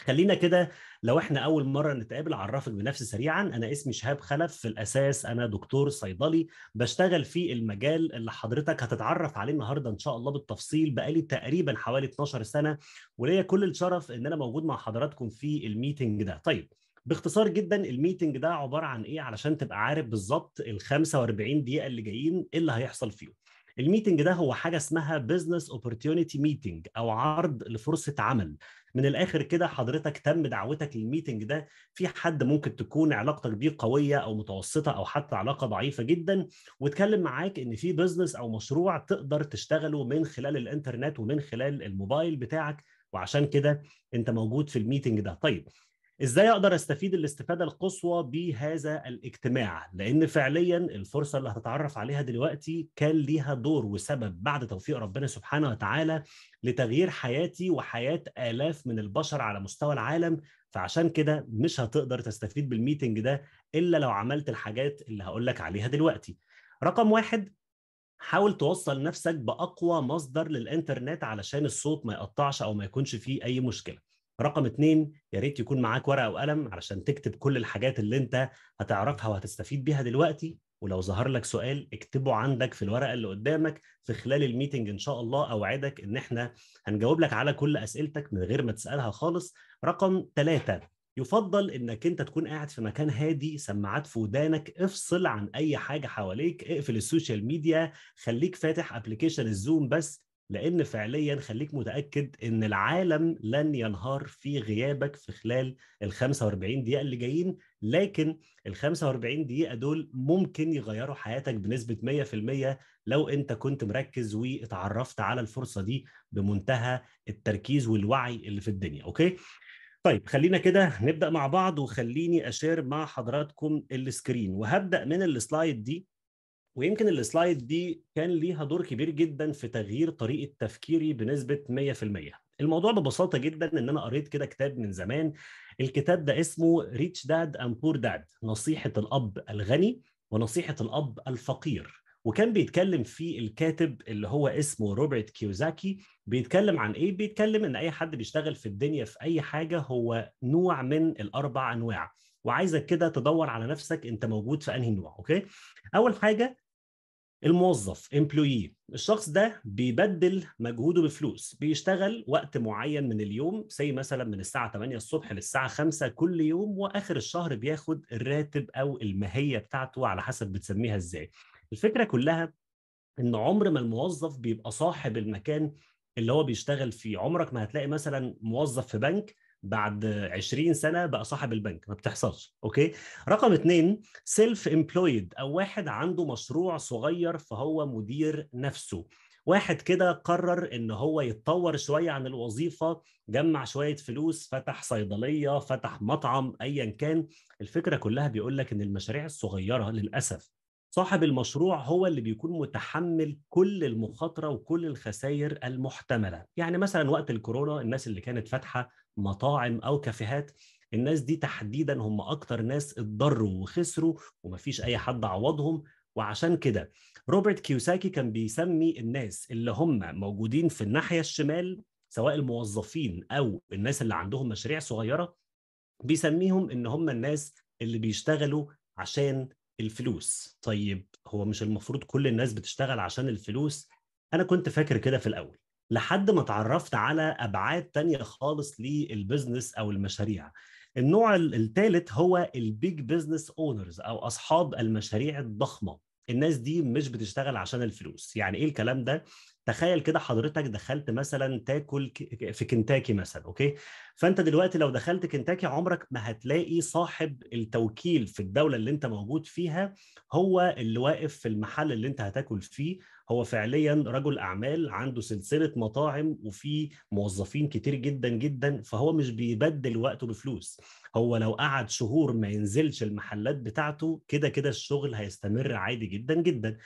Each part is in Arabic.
خلينا كده لو احنا اول مره نتقابل اعرفك بنفسي سريعا انا اسمي شهاب خلف في الاساس انا دكتور صيدلي بشتغل في المجال اللي حضرتك هتتعرف عليه النهارده ان شاء الله بالتفصيل بقالي تقريبا حوالي 12 سنه وليا كل الشرف ان انا موجود مع حضراتكم في الميتنج ده طيب باختصار جدا الميتنج ده عباره عن ايه علشان تبقى عارف بالظبط ال 45 دقيقه اللي جايين ايه اللي هيحصل فيهم الميتنج ده هو حاجه اسمها بزنس اوبورتيونيتي ميتنج او عرض لفرصه عمل من الاخر كده حضرتك تم دعوتك للميتنج ده في حد ممكن تكون علاقتك بيه قويه او متوسطه او حتى علاقه ضعيفه جدا واتكلم معاك ان في بزنس او مشروع تقدر تشتغله من خلال الانترنت ومن خلال الموبايل بتاعك وعشان كده انت موجود في الميتنج ده طيب ازاي اقدر استفيد الاستفاده القصوى بهذا الاجتماع لان فعليا الفرصه اللي هتتعرف عليها دلوقتي كان ليها دور وسبب بعد توفيق ربنا سبحانه وتعالى لتغيير حياتي وحياه الاف من البشر على مستوى العالم فعشان كده مش هتقدر تستفيد بالميتنج ده الا لو عملت الحاجات اللي هقول لك عليها دلوقتي رقم واحد حاول توصل نفسك باقوى مصدر للانترنت علشان الصوت ما يقطعش او ما يكونش فيه اي مشكله رقم اتنين يا ريت يكون معاك ورقه وقلم علشان تكتب كل الحاجات اللي انت هتعرفها وهتستفيد بيها دلوقتي ولو ظهر لك سؤال اكتبه عندك في الورقه اللي قدامك في خلال الميتنج ان شاء الله اوعدك ان احنا هنجاوب لك على كل اسئلتك من غير ما تسالها خالص رقم ثلاثة يفضل انك انت تكون قاعد في مكان هادي سماعات في ودانك افصل عن اي حاجه حواليك اقفل السوشيال ميديا خليك فاتح ابلكيشن الزوم بس لان فعليا خليك متاكد ان العالم لن ينهار في غيابك في خلال ال 45 دقيقه اللي جايين لكن ال 45 دقيقه دول ممكن يغيروا حياتك بنسبه 100% لو انت كنت مركز واتعرفت على الفرصه دي بمنتهى التركيز والوعي اللي في الدنيا اوكي طيب خلينا كده نبدا مع بعض وخليني اشير مع حضراتكم السكرين وهبدا من السلايد دي ويمكن السلايد دي كان ليها دور كبير جدا في تغيير طريقه تفكيري بنسبه 100%. الموضوع ببساطه جدا ان انا قريت كده كتاب من زمان الكتاب ده اسمه ريتش داد اند بور داد نصيحه الاب الغني ونصيحه الاب الفقير وكان بيتكلم فيه الكاتب اللي هو اسمه روبرت كيوزاكي بيتكلم عن ايه بيتكلم ان اي حد بيشتغل في الدنيا في اي حاجه هو نوع من الاربع انواع وعايزك كده تدور على نفسك انت موجود في انهي نوع اوكي اول حاجه الموظف employee الشخص ده بيبدل مجهوده بفلوس بيشتغل وقت معين من اليوم زي مثلا من الساعه 8 الصبح للساعه 5 كل يوم واخر الشهر بياخد الراتب او المهيه بتاعته على حسب بتسميها ازاي الفكره كلها ان عمر ما الموظف بيبقى صاحب المكان اللي هو بيشتغل فيه عمرك ما هتلاقي مثلا موظف في بنك بعد 20 سنه بقى صاحب البنك ما بتحصلش اوكي رقم اتنين سيلف امبلويد او واحد عنده مشروع صغير فهو مدير نفسه واحد كده قرر ان هو يتطور شويه عن الوظيفه جمع شويه فلوس فتح صيدليه فتح مطعم ايا كان الفكره كلها بيقول لك ان المشاريع الصغيره للاسف صاحب المشروع هو اللي بيكون متحمل كل المخاطره وكل الخسائر المحتمله يعني مثلا وقت الكورونا الناس اللي كانت فاتحه مطاعم او كافيهات الناس دي تحديدا هم اكتر ناس اتضروا وخسروا ومفيش اي حد عوضهم وعشان كده روبرت كيوساكي كان بيسمي الناس اللي هم موجودين في الناحيه الشمال سواء الموظفين او الناس اللي عندهم مشاريع صغيره بيسميهم ان هم الناس اللي بيشتغلوا عشان الفلوس طيب هو مش المفروض كل الناس بتشتغل عشان الفلوس انا كنت فاكر كده في الاول لحد ما اتعرفت على ابعاد تانية خالص للبزنس او المشاريع النوع الثالث هو البيج بزنس اونرز او اصحاب المشاريع الضخمه الناس دي مش بتشتغل عشان الفلوس يعني ايه الكلام ده تخيل كده حضرتك دخلت مثلا تاكل في كنتاكي مثلا اوكي فانت دلوقتي لو دخلت كنتاكي عمرك ما هتلاقي صاحب التوكيل في الدوله اللي انت موجود فيها هو اللي واقف في المحل اللي انت هتاكل فيه هو فعليا رجل اعمال عنده سلسله مطاعم وفي موظفين كتير جدا جدا فهو مش بيبدل وقته بفلوس هو لو قعد شهور ما ينزلش المحلات بتاعته كده كده الشغل هيستمر عادي جدا جدا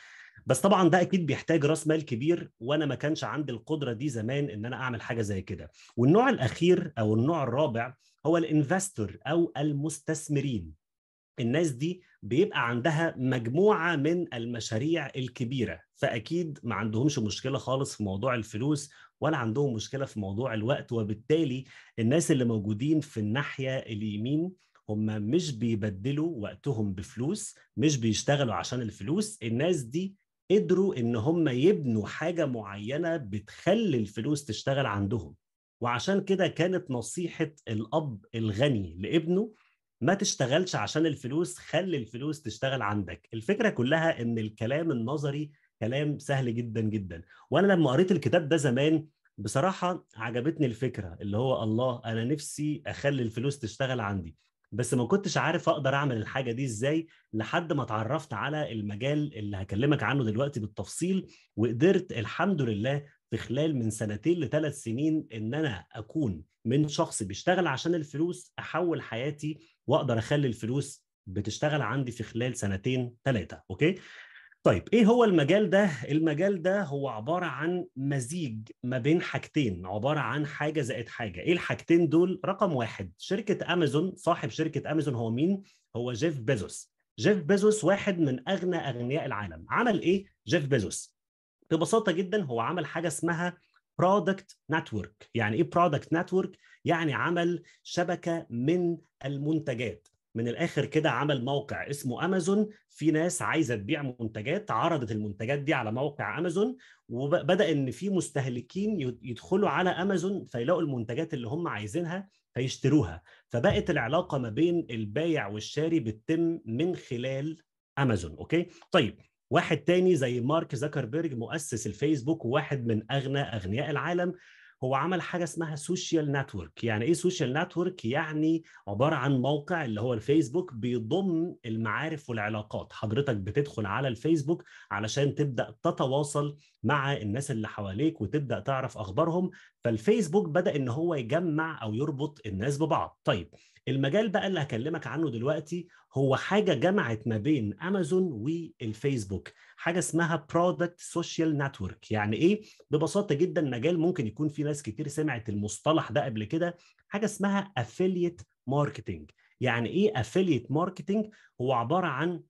بس طبعا ده اكيد بيحتاج راس مال كبير وانا ما كانش عندي القدره دي زمان ان انا اعمل حاجه زي كده والنوع الاخير او النوع الرابع هو الانفستور او المستثمرين الناس دي بيبقى عندها مجموعه من المشاريع الكبيره فاكيد ما عندهمش مشكله خالص في موضوع الفلوس ولا عندهم مشكله في موضوع الوقت وبالتالي الناس اللي موجودين في الناحيه اليمين هم مش بيبدلوا وقتهم بفلوس مش بيشتغلوا عشان الفلوس الناس دي قدروا ان هم يبنوا حاجه معينه بتخلي الفلوس تشتغل عندهم وعشان كده كانت نصيحه الاب الغني لابنه ما تشتغلش عشان الفلوس خلي الفلوس تشتغل عندك الفكره كلها ان الكلام النظري كلام سهل جدا جدا وانا لما قريت الكتاب ده زمان بصراحه عجبتني الفكره اللي هو الله انا نفسي اخلي الفلوس تشتغل عندي بس ما كنتش عارف اقدر اعمل الحاجه دي ازاي لحد ما اتعرفت على المجال اللي هكلمك عنه دلوقتي بالتفصيل وقدرت الحمد لله في خلال من سنتين لثلاث سنين ان انا اكون من شخص بيشتغل عشان الفلوس احول حياتي واقدر اخلي الفلوس بتشتغل عندي في خلال سنتين ثلاثه اوكي طيب ايه هو المجال ده المجال ده هو عباره عن مزيج ما بين حاجتين عباره عن حاجه زائد حاجه ايه الحاجتين دول رقم واحد شركه امازون صاحب شركه امازون هو مين هو جيف بيزوس جيف بيزوس واحد من اغنى اغنياء العالم عمل ايه جيف بيزوس ببساطه جدا هو عمل حاجه اسمها برودكت نتورك يعني ايه برودكت نتورك يعني عمل شبكه من المنتجات من الاخر كده عمل موقع اسمه امازون في ناس عايزه تبيع منتجات عرضت المنتجات دي على موقع امازون وبدا ان في مستهلكين يدخلوا على امازون فيلاقوا المنتجات اللي هم عايزينها فيشتروها فبقت العلاقه ما بين البايع والشاري بتتم من خلال امازون اوكي طيب واحد تاني زي مارك زكربيرج مؤسس الفيسبوك وواحد من اغنى اغنياء العالم هو عمل حاجه اسمها سوشيال نتورك يعني ايه سوشيال نتورك يعني عباره عن موقع اللي هو الفيسبوك بيضم المعارف والعلاقات حضرتك بتدخل على الفيسبوك علشان تبدا تتواصل مع الناس اللي حواليك وتبدا تعرف اخبارهم فالفيسبوك بدا ان هو يجمع او يربط الناس ببعض طيب المجال بقى اللي هكلمك عنه دلوقتي هو حاجه جمعت ما بين امازون والفيسبوك حاجه اسمها برودكت سوشيال نتورك يعني ايه ببساطه جدا مجال ممكن يكون في ناس كتير سمعت المصطلح ده قبل كده حاجه اسمها افيليت ماركتنج يعني ايه افيليت ماركتنج هو عباره عن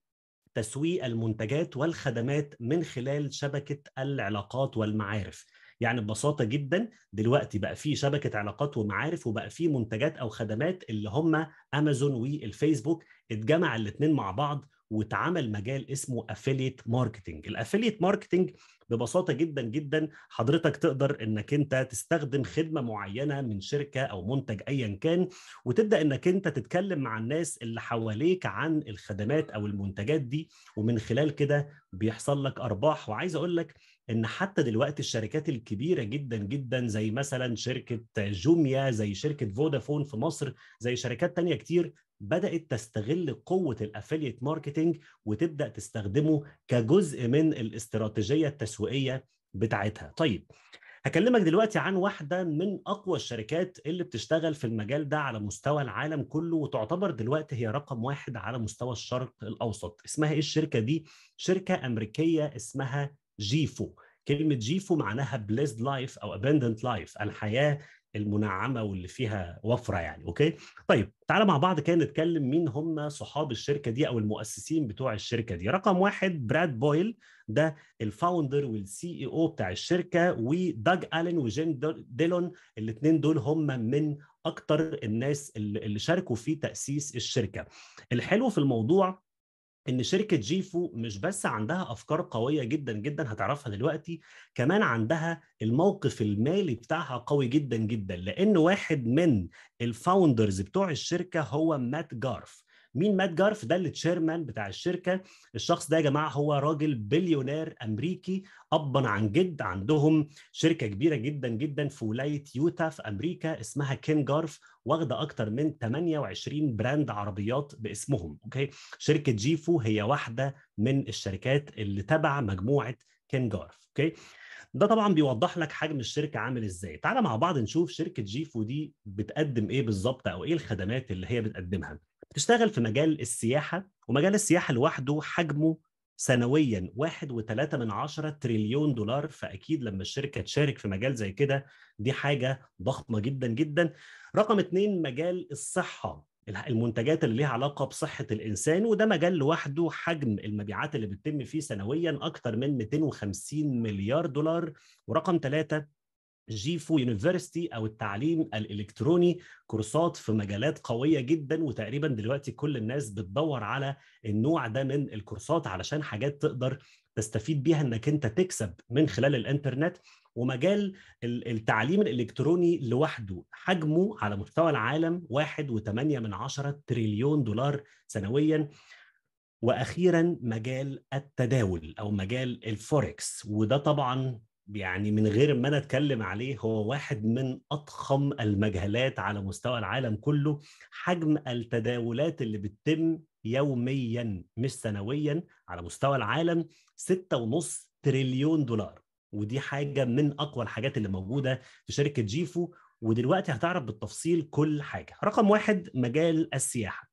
تسويق المنتجات والخدمات من خلال شبكه العلاقات والمعارف يعني ببساطه جدا دلوقتي بقى في شبكه علاقات ومعارف وبقى في منتجات او خدمات اللي هم امازون والفيسبوك اتجمع الاثنين مع بعض واتعمل مجال اسمه افيليت ماركتنج الافيليت ماركتنج ببساطه جدا جدا حضرتك تقدر انك انت تستخدم خدمه معينه من شركه او منتج ايا كان وتبدا انك انت تتكلم مع الناس اللي حواليك عن الخدمات او المنتجات دي ومن خلال كده بيحصل لك ارباح وعايز اقول لك ان حتى دلوقتي الشركات الكبيره جدا جدا زي مثلا شركه جوميا زي شركه فودافون في مصر زي شركات تانية كتير بدات تستغل قوه الافيليت ماركتنج وتبدا تستخدمه كجزء من الاستراتيجيه التسويقيه بتاعتها طيب هكلمك دلوقتي عن واحده من اقوى الشركات اللي بتشتغل في المجال ده على مستوى العالم كله وتعتبر دلوقتي هي رقم واحد على مستوى الشرق الاوسط اسمها ايه الشركه دي شركه امريكيه اسمها جيفو كلمه جيفو معناها بليزد لايف او ابندنت لايف الحياه المنعمه واللي فيها وفره يعني اوكي طيب تعالى مع بعض كده نتكلم مين هم صحاب الشركه دي او المؤسسين بتوع الشركه دي رقم واحد براد بويل ده الفاوندر والسي اي او بتاع الشركه وداج الين وجين ديلون الاثنين دول هم من اكتر الناس اللي شاركوا في تاسيس الشركه الحلو في الموضوع ان شركه جيفو مش بس عندها افكار قويه جدا جدا هتعرفها دلوقتي كمان عندها الموقف المالي بتاعها قوي جدا جدا لان واحد من الفاوندرز بتوع الشركه هو مات جارف مين مات جارف ده اللي تشيرمان بتاع الشركه الشخص ده يا جماعه هو راجل بليونير امريكي ابا عن جد عندهم شركه كبيره جدا جدا في ولايه يوتا في امريكا اسمها كين جارف واخده اكتر من 28 براند عربيات باسمهم اوكي شركه جيفو هي واحده من الشركات اللي تبع مجموعه كين جارف اوكي ده طبعا بيوضح لك حجم الشركه عامل ازاي تعال مع بعض نشوف شركه جيفو دي بتقدم ايه بالظبط او ايه الخدمات اللي هي بتقدمها بتشتغل في مجال السياحه ومجال السياحه لوحده حجمه سنويا واحد وثلاثة من عشرة تريليون دولار فأكيد لما الشركة تشارك في مجال زي كده دي حاجة ضخمة جدا جدا رقم اتنين مجال الصحة المنتجات اللي ليها علاقة بصحة الإنسان وده مجال لوحده حجم المبيعات اللي بتتم فيه سنويا أكتر من 250 مليار دولار ورقم ثلاثة جيفو يونيفرستي او التعليم الالكتروني كورسات في مجالات قويه جدا وتقريبا دلوقتي كل الناس بتدور على النوع ده من الكورسات علشان حاجات تقدر تستفيد بيها انك انت تكسب من خلال الانترنت ومجال التعليم الالكتروني لوحده حجمه على مستوى العالم 1.8 من عشرة تريليون دولار سنويا واخيرا مجال التداول او مجال الفوركس وده طبعا يعني من غير ما انا اتكلم عليه هو واحد من اضخم المجهلات على مستوى العالم كله حجم التداولات اللي بتتم يوميا مش سنويا على مستوى العالم 6.5 تريليون دولار ودي حاجه من اقوى الحاجات اللي موجوده في شركه جيفو ودلوقتي هتعرف بالتفصيل كل حاجه رقم واحد مجال السياحه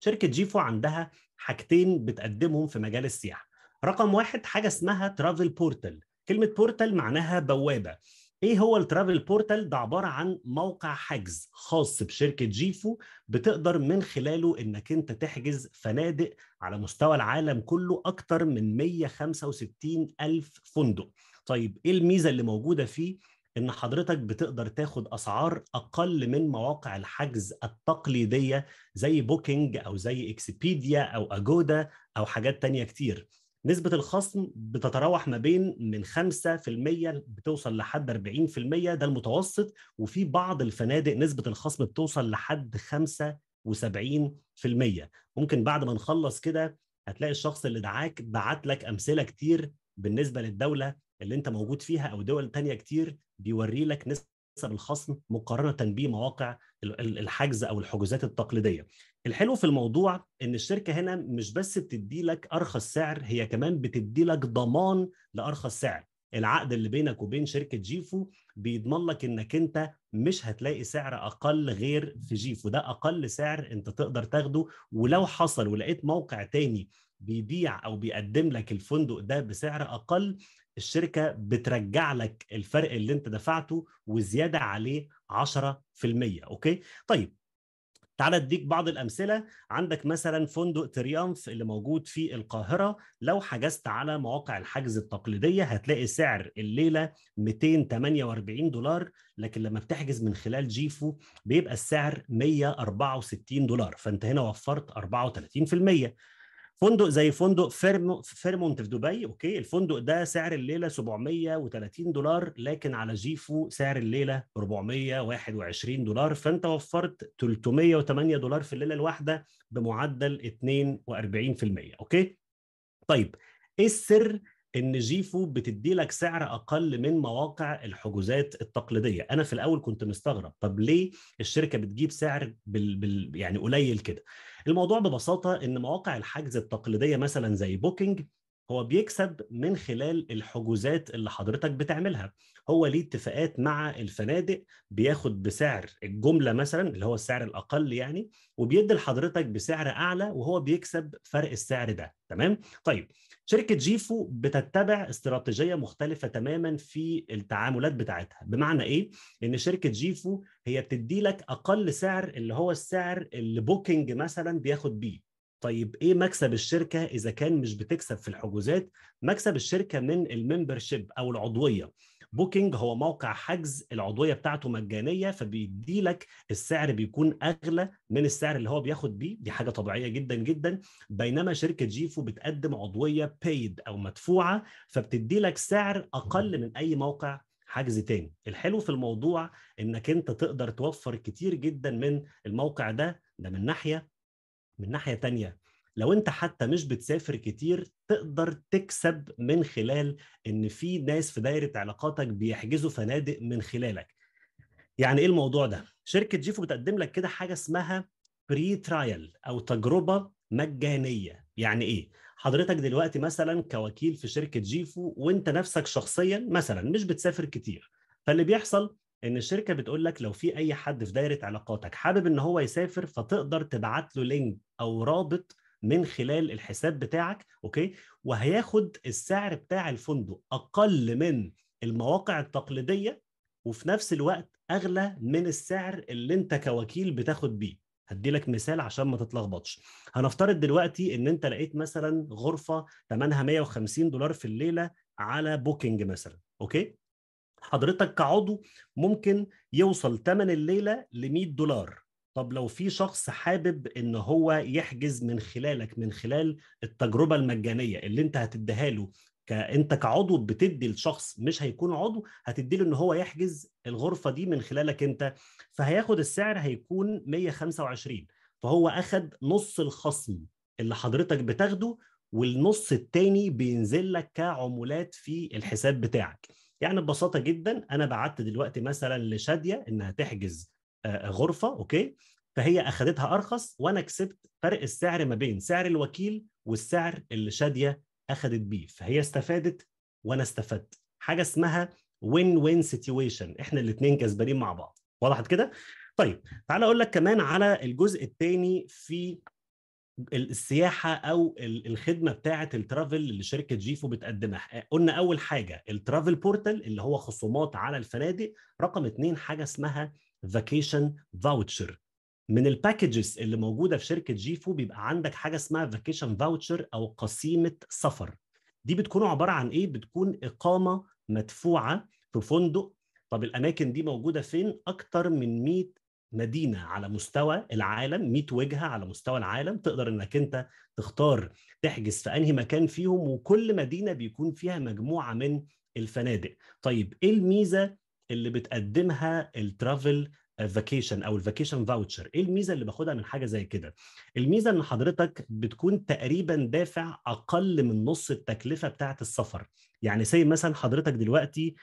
شركه جيفو عندها حاجتين بتقدمهم في مجال السياحه رقم واحد حاجه اسمها ترافل بورتال كلمه بورتال معناها بوابه ايه هو الترافل بورتال ده عباره عن موقع حجز خاص بشركه جيفو بتقدر من خلاله انك انت تحجز فنادق على مستوى العالم كله اكتر من 165 الف فندق طيب ايه الميزه اللي موجوده فيه ان حضرتك بتقدر تاخد اسعار اقل من مواقع الحجز التقليديه زي بوكينج او زي اكسبيديا او اجودا او حاجات تانية كتير نسبة الخصم بتتراوح ما بين من 5% بتوصل لحد 40% ده المتوسط وفي بعض الفنادق نسبة الخصم بتوصل لحد 75% ممكن بعد ما نخلص كده هتلاقي الشخص اللي دعاك بعت لك أمثلة كتير بالنسبة للدولة اللي أنت موجود فيها أو دول تانية كتير بيوري لك نسبة الخصم مقارنة بمواقع الحجز أو الحجوزات التقليدية الحلو في الموضوع ان الشركه هنا مش بس بتدي لك ارخص سعر هي كمان بتدي لك ضمان لارخص سعر العقد اللي بينك وبين شركه جيفو بيضمن لك انك انت مش هتلاقي سعر اقل غير في جيفو ده اقل سعر انت تقدر تاخده ولو حصل ولقيت موقع تاني بيبيع او بيقدم لك الفندق ده بسعر اقل الشركه بترجع لك الفرق اللي انت دفعته وزياده عليه 10% اوكي طيب تعال اديك بعض الامثله عندك مثلا فندق تريامف اللي موجود في القاهره لو حجزت على مواقع الحجز التقليديه هتلاقي سعر الليله 248 دولار لكن لما بتحجز من خلال جيفو بيبقى السعر 164 دولار فانت هنا وفرت 34% فندق زي فندق فيرمونت في دبي اوكي الفندق ده سعر الليله 730 دولار لكن على جيفو سعر الليله 421 دولار فانت وفرت 308 دولار في الليله الواحده بمعدل 42% اوكي طيب ايه السر ان جيفو بتدي لك سعر اقل من مواقع الحجوزات التقليديه انا في الاول كنت مستغرب طب ليه الشركه بتجيب سعر بال... بال... يعني قليل كده الموضوع ببساطه ان مواقع الحجز التقليديه مثلا زي بوكينج هو بيكسب من خلال الحجوزات اللي حضرتك بتعملها هو ليه اتفاقات مع الفنادق بياخد بسعر الجمله مثلا اللي هو السعر الاقل يعني وبيدي لحضرتك بسعر اعلى وهو بيكسب فرق السعر ده تمام طيب شركه جيفو بتتبع استراتيجيه مختلفه تماما في التعاملات بتاعتها بمعنى ايه ان شركه جيفو هي بتدي لك اقل سعر اللي هو السعر اللي بوكينج مثلا بياخد بيه طيب ايه مكسب الشركه اذا كان مش بتكسب في الحجوزات مكسب الشركه من الممبرشيب او العضويه بوكينج هو موقع حجز العضويه بتاعته مجانيه فبيدي لك السعر بيكون اغلى من السعر اللي هو بياخد بيه دي حاجه طبيعيه جدا جدا بينما شركه جيفو بتقدم عضويه بيد او مدفوعه فبتدي لك سعر اقل من اي موقع حجز تاني الحلو في الموضوع انك انت تقدر توفر كتير جدا من الموقع ده ده من ناحيه من ناحيه تانية لو انت حتى مش بتسافر كتير تقدر تكسب من خلال ان في ناس في دايره علاقاتك بيحجزوا فنادق من خلالك يعني ايه الموضوع ده شركه جيفو بتقدم لك كده حاجه اسمها بري ترايل او تجربه مجانيه يعني ايه حضرتك دلوقتي مثلا كوكيل في شركه جيفو وانت نفسك شخصيا مثلا مش بتسافر كتير فاللي بيحصل ان الشركه بتقول لك لو في اي حد في دايره علاقاتك حابب ان هو يسافر فتقدر تبعت له لينك او رابط من خلال الحساب بتاعك اوكي وهياخد السعر بتاع الفندق اقل من المواقع التقليديه وفي نفس الوقت اغلى من السعر اللي انت كوكيل بتاخد بيه هدي لك مثال عشان ما تتلخبطش هنفترض دلوقتي ان انت لقيت مثلا غرفه ثمنها 150 دولار في الليله على بوكينج مثلا اوكي حضرتك كعضو ممكن يوصل ثمن الليله ل 100 دولار طب لو في شخص حابب ان هو يحجز من خلالك من خلال التجربه المجانيه اللي انت هتديها له انت كعضو بتدي لشخص مش هيكون عضو هتدي له ان هو يحجز الغرفه دي من خلالك انت فهياخد السعر هيكون 125 فهو اخد نص الخصم اللي حضرتك بتاخده والنص التاني بينزل لك كعمولات في الحساب بتاعك يعني ببساطه جدا انا بعت دلوقتي مثلا لشاديه انها تحجز آه، غرفه اوكي فهي اخذتها ارخص وانا كسبت فرق السعر ما بين سعر الوكيل والسعر اللي شاديه اخذت بيه فهي استفادت وانا استفدت حاجه اسمها وين وين سيتويشن احنا الاثنين كسبانين مع بعض وضحت كده طيب تعال اقول لك كمان على الجزء الثاني في السياحه او الخدمه بتاعه الترافل اللي شركه جيفو بتقدمها آه، قلنا اول حاجه الترافل بورتال اللي هو خصومات على الفنادق رقم اثنين حاجه اسمها فاكيشن فاوتشر من الباكجز اللي موجوده في شركه جيفو بيبقى عندك حاجه اسمها فاكيشن فاوتشر او قسيمه سفر دي بتكون عباره عن ايه بتكون اقامه مدفوعه في فندق طب الاماكن دي موجوده فين اكتر من 100 مدينه على مستوى العالم 100 وجهه على مستوى العالم تقدر انك انت تختار تحجز في انهي مكان فيهم وكل مدينه بيكون فيها مجموعه من الفنادق طيب ايه الميزه اللي بتقدمها الترافل فاكيشن او الفاكيشن فاوتشر ايه الميزه اللي باخدها من حاجه زي كده الميزه ان حضرتك بتكون تقريبا دافع اقل من نص التكلفه بتاعه السفر يعني زي مثلا حضرتك دلوقتي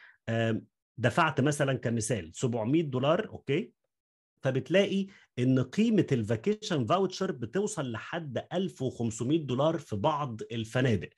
دفعت مثلا كمثال 700 دولار اوكي فبتلاقي ان قيمه الفاكيشن فاوتشر بتوصل لحد 1500 دولار في بعض الفنادق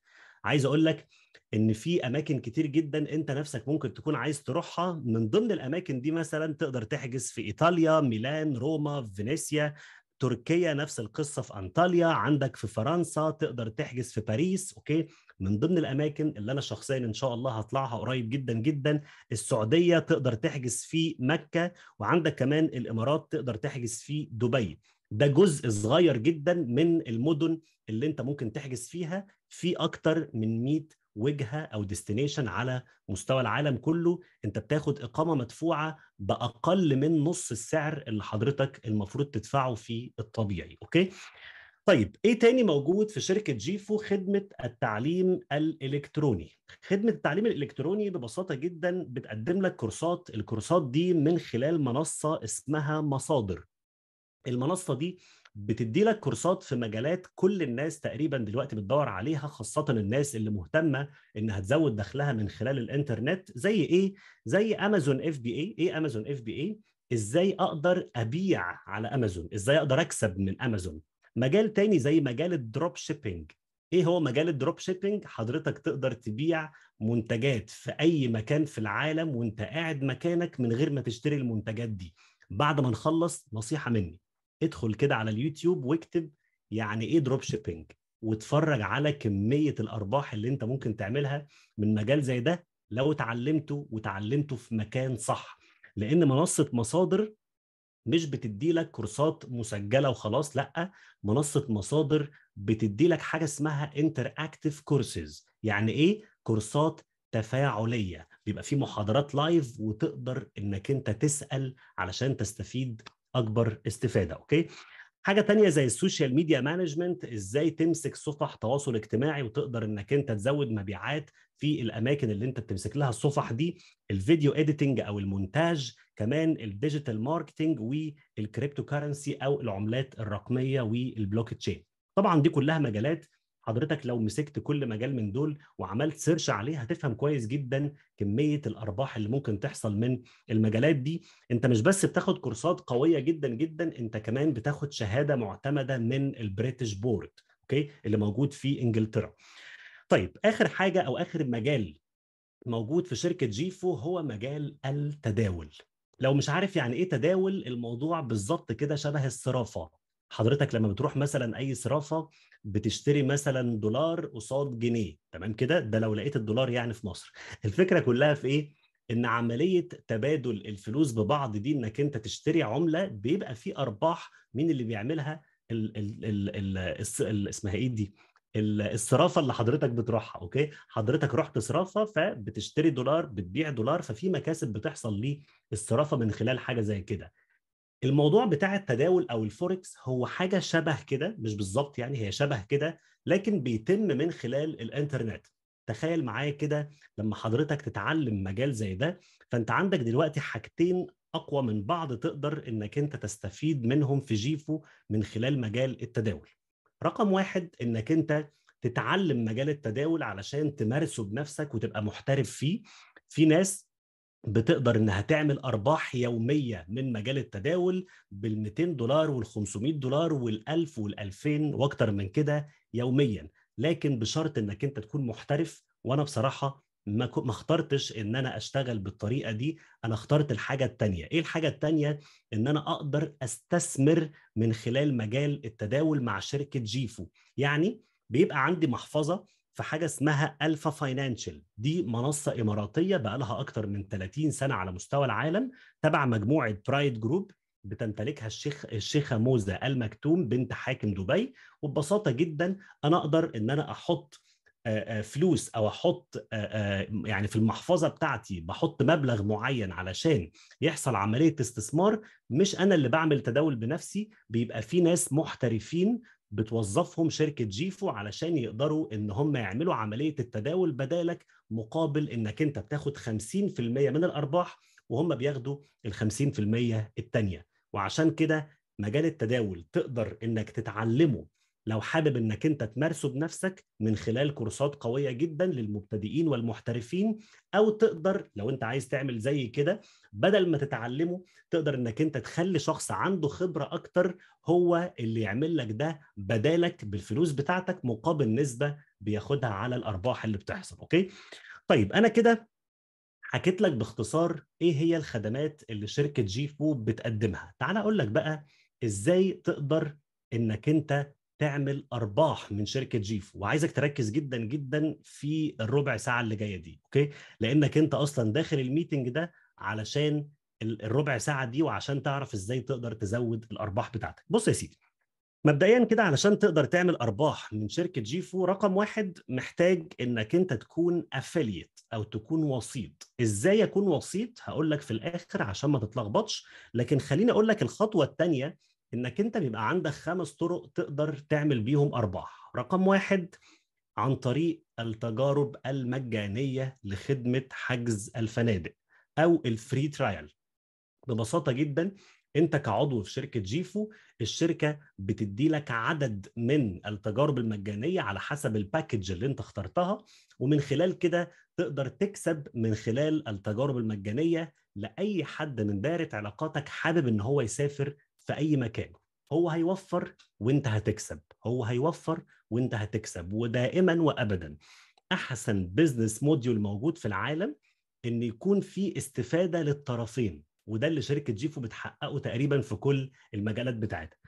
عايز اقول لك ان في اماكن كتير جدا انت نفسك ممكن تكون عايز تروحها من ضمن الاماكن دي مثلا تقدر تحجز في ايطاليا ميلان روما فينيسيا تركيا نفس القصة في أنطاليا عندك في فرنسا تقدر تحجز في باريس أوكي من ضمن الأماكن اللي أنا شخصيا إن شاء الله هطلعها قريب جدا جدا السعودية تقدر تحجز في مكة وعندك كمان الإمارات تقدر تحجز في دبي ده جزء صغير جدا من المدن اللي انت ممكن تحجز فيها في اكتر من 100 وجهه او ديستنيشن على مستوى العالم كله انت بتاخد اقامه مدفوعه باقل من نص السعر اللي حضرتك المفروض تدفعه في الطبيعي اوكي طيب ايه تاني موجود في شركه جيفو خدمه التعليم الالكتروني خدمه التعليم الالكتروني ببساطه جدا بتقدم لك كورسات الكورسات دي من خلال منصه اسمها مصادر المنصه دي بتدي لك كورسات في مجالات كل الناس تقريبا دلوقتي بتدور عليها خاصه الناس اللي مهتمه انها تزود دخلها من خلال الانترنت زي ايه زي امازون اف بي اي ايه امازون اف بي اي ازاي اقدر ابيع على امازون ازاي اقدر اكسب من امازون مجال تاني زي مجال الدروب شيبينج ايه هو مجال الدروب شيبينج حضرتك تقدر تبيع منتجات في اي مكان في العالم وانت قاعد مكانك من غير ما تشتري المنتجات دي بعد ما نخلص نصيحه مني ادخل كده على اليوتيوب واكتب يعني ايه دروب شيبينج واتفرج على كميه الارباح اللي انت ممكن تعملها من مجال زي ده لو اتعلمته وتعلمته في مكان صح لان منصه مصادر مش بتدي لك كورسات مسجله وخلاص لا منصه مصادر بتدي لك حاجه اسمها انتر كورسز يعني ايه كورسات تفاعليه بيبقى في محاضرات لايف وتقدر انك انت تسال علشان تستفيد اكبر استفاده اوكي حاجه تانية زي السوشيال ميديا مانجمنت ازاي تمسك صفح تواصل اجتماعي وتقدر انك انت تزود مبيعات في الاماكن اللي انت بتمسك لها الصفح دي الفيديو اديتنج او المونتاج كمان الديجيتال ماركتنج والكريبتو كارنسي او العملات الرقميه والبلوك تشين طبعا دي كلها مجالات حضرتك لو مسكت كل مجال من دول وعملت سيرش عليه هتفهم كويس جدا كميه الارباح اللي ممكن تحصل من المجالات دي انت مش بس بتاخد كورسات قويه جدا جدا انت كمان بتاخد شهاده معتمده من البريتش بورد اوكي اللي موجود في انجلترا طيب اخر حاجه او اخر مجال موجود في شركه جيفو هو مجال التداول لو مش عارف يعني ايه تداول الموضوع بالظبط كده شبه الصرافه حضرتك لما بتروح مثلا اي صرافه بتشتري مثلا دولار قصاد جنيه تمام كده ده لو لقيت الدولار يعني في مصر الفكره كلها في ايه ان عمليه تبادل الفلوس ببعض دي انك انت تشتري عمله بيبقى في ارباح مين اللي بيعملها ال ال ال ال اسمها ايه دي الصرافه اللي حضرتك بتروحها اوكي حضرتك رحت صرافه فبتشتري دولار بتبيع دولار ففي مكاسب بتحصل للصرافه من خلال حاجه زي كده الموضوع بتاع التداول او الفوركس هو حاجه شبه كده مش بالظبط يعني هي شبه كده لكن بيتم من خلال الانترنت تخيل معايا كده لما حضرتك تتعلم مجال زي ده فانت عندك دلوقتي حاجتين اقوى من بعض تقدر انك انت تستفيد منهم في جيفو من خلال مجال التداول رقم واحد انك انت تتعلم مجال التداول علشان تمارسه بنفسك وتبقى محترف فيه في ناس بتقدر انها تعمل ارباح يوميه من مجال التداول بال 200 دولار وال 500 دولار وال 1000 وال 2000 واكتر من كده يوميا لكن بشرط انك انت تكون محترف وانا بصراحه ما ما اخترتش ان انا اشتغل بالطريقه دي انا اخترت الحاجه الثانيه ايه الحاجه الثانيه ان انا اقدر استثمر من خلال مجال التداول مع شركه جيفو يعني بيبقى عندي محفظه في حاجه اسمها الفا فاينانشال دي منصه اماراتيه بقى لها اكتر من 30 سنه على مستوى العالم تبع مجموعه برايد جروب بتمتلكها الشيخ الشيخه موزه المكتوم بنت حاكم دبي وببساطه جدا انا اقدر ان انا احط فلوس او احط يعني في المحفظه بتاعتي بحط مبلغ معين علشان يحصل عمليه استثمار مش انا اللي بعمل تداول بنفسي بيبقى في ناس محترفين بتوظفهم شركه جيفو علشان يقدروا ان هم يعملوا عمليه التداول بدالك مقابل انك انت بتاخد 50% من الارباح وهم بياخدوا ال 50% الثانيه وعشان كده مجال التداول تقدر انك تتعلمه لو حابب انك انت تمارسه بنفسك من خلال كورسات قويه جدا للمبتدئين والمحترفين او تقدر لو انت عايز تعمل زي كده بدل ما تتعلمه تقدر انك انت تخلي شخص عنده خبره اكتر هو اللي يعمل لك ده بدالك بالفلوس بتاعتك مقابل نسبه بياخدها على الارباح اللي بتحصل اوكي طيب انا كده حكيت لك باختصار ايه هي الخدمات اللي شركه جي بتقدمها تعال اقول لك بقى ازاي تقدر انك انت تعمل ارباح من شركه جيف وعايزك تركز جدا جدا في الربع ساعه اللي جايه دي اوكي لانك انت اصلا داخل الميتنج ده علشان الربع ساعه دي وعشان تعرف ازاي تقدر تزود الارباح بتاعتك بص يا سيدي مبدئيا كده علشان تقدر تعمل ارباح من شركه جيفو رقم واحد محتاج انك انت تكون افيليت او تكون وسيط ازاي اكون وسيط هقول لك في الاخر عشان ما تتلخبطش لكن خليني اقول لك الخطوه الثانيه انك انت بيبقى عندك خمس طرق تقدر تعمل بيهم ارباح رقم واحد عن طريق التجارب المجانيه لخدمه حجز الفنادق او الفري ترايل ببساطه جدا انت كعضو في شركه جيفو الشركه بتدي لك عدد من التجارب المجانيه على حسب الباكج اللي انت اخترتها ومن خلال كده تقدر تكسب من خلال التجارب المجانيه لاي حد من دائره علاقاتك حابب ان هو يسافر في اي مكان هو هيوفر وانت هتكسب هو هيوفر وانت هتكسب ودائما وابدا احسن بزنس موديول موجود في العالم ان يكون في استفاده للطرفين وده اللي شركه جيفو بتحققه تقريبا في كل المجالات بتاعتها